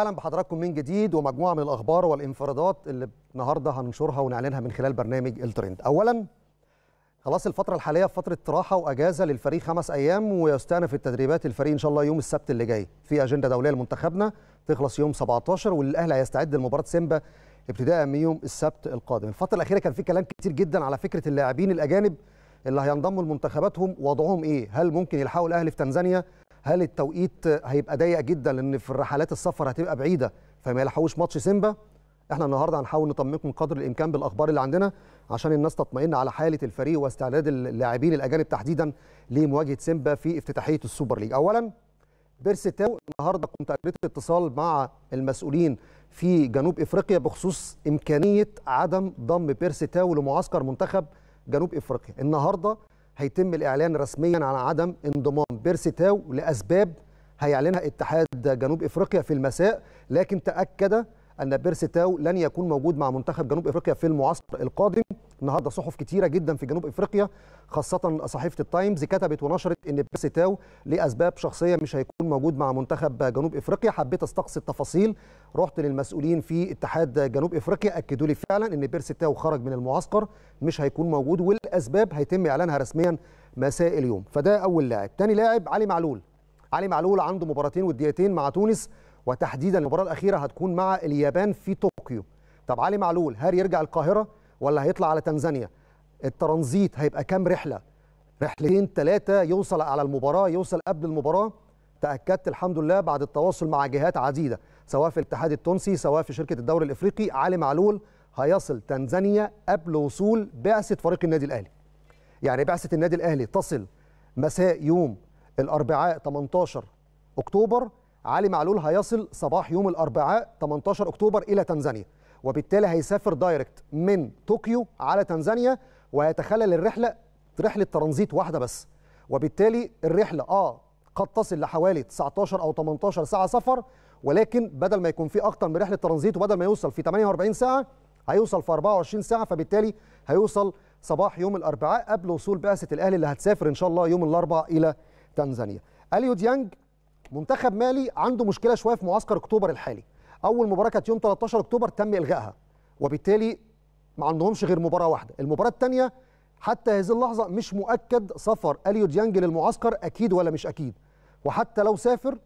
اهلا بحضراتكم من جديد ومجموعه من الاخبار والانفرادات اللي النهارده هننشرها ونعلنها من خلال برنامج الترند اولا خلاص الفترة الحالية فترة راحة وأجازة للفريق خمس أيام ويستأنف التدريبات الفريق إن شاء الله يوم السبت اللي جاي في أجندة دولية لمنتخبنا تخلص يوم 17 والأهلي هيستعد لمباراة سيمبا ابتداء من يوم السبت القادم الفترة الأخيرة كان في كلام كتير جدا على فكرة اللاعبين الأجانب اللي هينضموا لمنتخباتهم وضعهم إيه هل ممكن يلحقوا الأهلي في تنزانيا هل التوقيت هيبقى ضيق جدا لان في الرحلات السفر هتبقى بعيده فما يلحقوش ماتش سيمبا احنا النهارده هنحاول نطمنكم قدر الامكان بالاخبار اللي عندنا عشان الناس تطمئن على حاله الفريق واستعداد اللاعبين الاجانب تحديدا لمواجهه سيمبا في افتتاحيه السوبر ليج اولا بيرسيتاو النهارده كنت قريت اتصال مع المسؤولين في جنوب افريقيا بخصوص امكانيه عدم ضم بيرسيتاو لمعسكر منتخب جنوب افريقيا النهارده هيتم الإعلان رسميا عن عدم انضمام بيرسي تاو لأسباب هيعلنها اتحاد جنوب إفريقيا في المساء لكن تأكد أن بيرسي تاو لن يكون موجود مع منتخب جنوب إفريقيا في المعسكر القادم النهارده صحف كتيره جدا في جنوب افريقيا خاصه صحيفه التايمز كتبت ونشرت ان بيرسي لاسباب شخصيه مش هيكون موجود مع منتخب جنوب افريقيا حبيت استقصي التفاصيل رحت للمسؤولين في اتحاد جنوب افريقيا اكدوا لي فعلا ان بيرسي خرج من المعسكر مش هيكون موجود والاسباب هيتم اعلانها رسميا مساء اليوم فده اول لاعب تاني لاعب علي معلول علي معلول عنده مباراتين وديتين مع تونس وتحديدا المباراه الاخيره هتكون مع اليابان في طوكيو طب علي معلول هل يرجع القاهره ولا هيطلع على تنزانيا الترانزيت هيبقى كام رحله رحلتين ثلاثه يوصل على المباراه يوصل قبل المباراه تاكدت الحمد لله بعد التواصل مع جهات عديده سواء في الاتحاد التونسي سواء في شركه الدوري الافريقي علي معلول هيصل تنزانيا قبل وصول بعثه فريق النادي الاهلي يعني بعثه النادي الاهلي تصل مساء يوم الاربعاء 18 اكتوبر علي معلول هيصل صباح يوم الاربعاء 18 اكتوبر الى تنزانيا وبالتالي هيسافر دايركت من طوكيو على تنزانيا ويتخلل الرحله رحله ترانزيت واحده بس وبالتالي الرحله اه قد تصل لحوالي 19 او 18 ساعه سفر ولكن بدل ما يكون في اكتر من رحله ترانزيت وبدل ما يوصل في 48 ساعه هيوصل في 24 ساعه فبالتالي هيوصل صباح يوم الاربعاء قبل وصول بعثه الاهلي اللي هتسافر ان شاء الله يوم الاربعاء الى تنزانيا اليو ديانج منتخب مالي عنده مشكله شويه في معسكر اكتوبر الحالي اول مباراه كانت يوم 13 اكتوبر تم الغائها وبالتالي ما عندهمش غير مباراه واحده المباراه الثانيه حتى هذه اللحظه مش مؤكد سفر اليو ديانج للمعسكر اكيد ولا مش اكيد وحتى لو سافر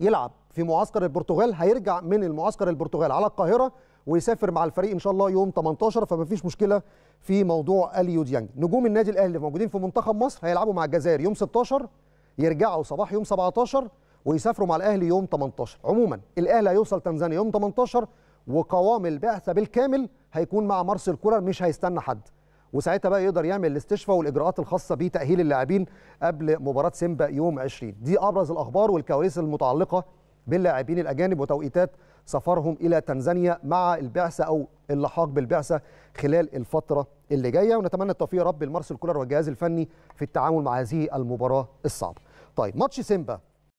يلعب في معسكر البرتغال هيرجع من المعسكر البرتغال على القاهره ويسافر مع الفريق ان شاء الله يوم 18 فما فيش مشكله في موضوع اليو ديانج نجوم النادي الاهلي اللي موجودين في منتخب مصر هيلعبوا مع الجزائر يوم 16 يرجعوا صباح يوم 17 ويسافروا مع الاهلي يوم 18 عموما الاهلي هيوصل تنزانيا يوم 18 وقوام البعثه بالكامل هيكون مع مارسيل كولر مش هيستنى حد وساعتها بقى يقدر يعمل الاستشفاء والاجراءات الخاصه بتاهيل اللاعبين قبل مباراه سيمبا يوم 20 دي ابرز الاخبار والكواليس المتعلقه باللاعبين الاجانب وتوقيتات سفرهم الى تنزانيا مع البعثه او اللحاق بالبعثه خلال الفتره اللي جايه ونتمنى التوفيق يا رب لمارسيل كولر والجهاز الفني في التعامل مع هذه المباراه الصعبه. طيب ماتش سيمبا